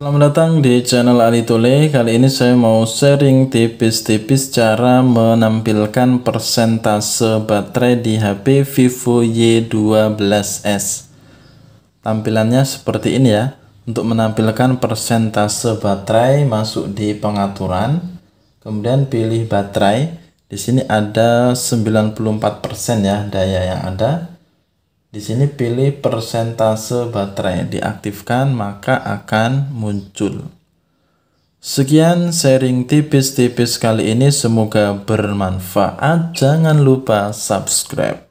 Selamat datang di channel Ali Tule. Kali ini saya mau sharing tipis-tipis cara menampilkan persentase baterai di HP Vivo Y12s. Tampilannya seperti ini ya. Untuk menampilkan persentase baterai masuk di pengaturan, kemudian pilih baterai. Di sini ada 94% ya daya yang ada. Di sini pilih persentase baterai diaktifkan maka akan muncul. Sekian sharing tipis-tipis kali ini semoga bermanfaat. Jangan lupa subscribe.